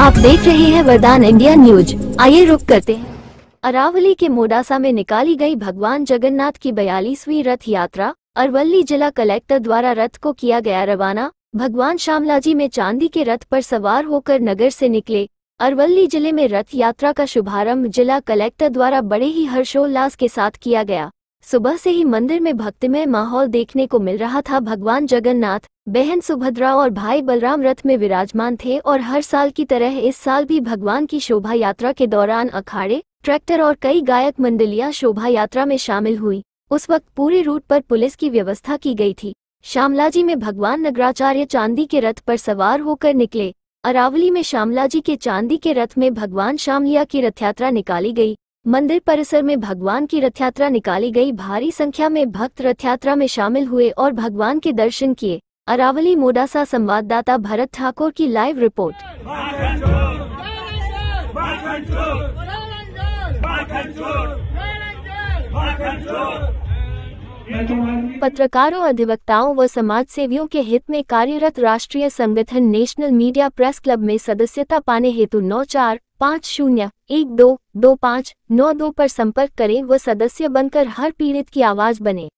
आप देख रहे हैं वरदान इंडिया न्यूज आइए रुक करते हैं अरावली के मोडासा में निकाली गई भगवान जगन्नाथ की बयालीसवीं रथ यात्रा अरवली जिला कलेक्टर द्वारा रथ को किया गया रवाना भगवान श्यामलाजी में चांदी के रथ पर सवार होकर नगर से निकले अरवली जिले में रथ यात्रा का शुभारंभ जिला कलेक्टर द्वारा बड़े ही हर्षोल्लास के साथ किया गया सुबह से ही मंदिर में भक्तिमय माहौल देखने को मिल रहा था भगवान जगन्नाथ बहन सुभद्रा और भाई बलराम रथ में विराजमान थे और हर साल की तरह इस साल भी भगवान की शोभा यात्रा के दौरान अखाड़े ट्रैक्टर और कई गायक मंडलियां शोभा यात्रा में शामिल हुई उस वक्त पूरे रूट पर पुलिस की व्यवस्था की गई थी श्यामलाजी में भगवान नगराचार्य चांदी के रथ पर सवार होकर निकले अरावली में श्यामलाजी के चांदी के रथ में भगवान श्यामलिया की रथयात्रा निकाली गई मंदिर परिसर में भगवान की रथ यात्रा निकाली गई भारी संख्या में भक्त रथ यात्रा में शामिल हुए और भगवान के दर्शन किए अरावली मोडासा संवाददाता भरत ठाकुर की लाइव रिपोर्ट पत्रकारों अधिवक्ताओं व समाज सेवियों के हित में कार्यरत राष्ट्रीय संगठन नेशनल मीडिया प्रेस क्लब में सदस्यता पाने हेतु नौ चार पाँच शून्य एक दो दो पाँच नौ दो पर संपर्क करें व सदस्य बनकर हर पीड़ित की आवाज़ बने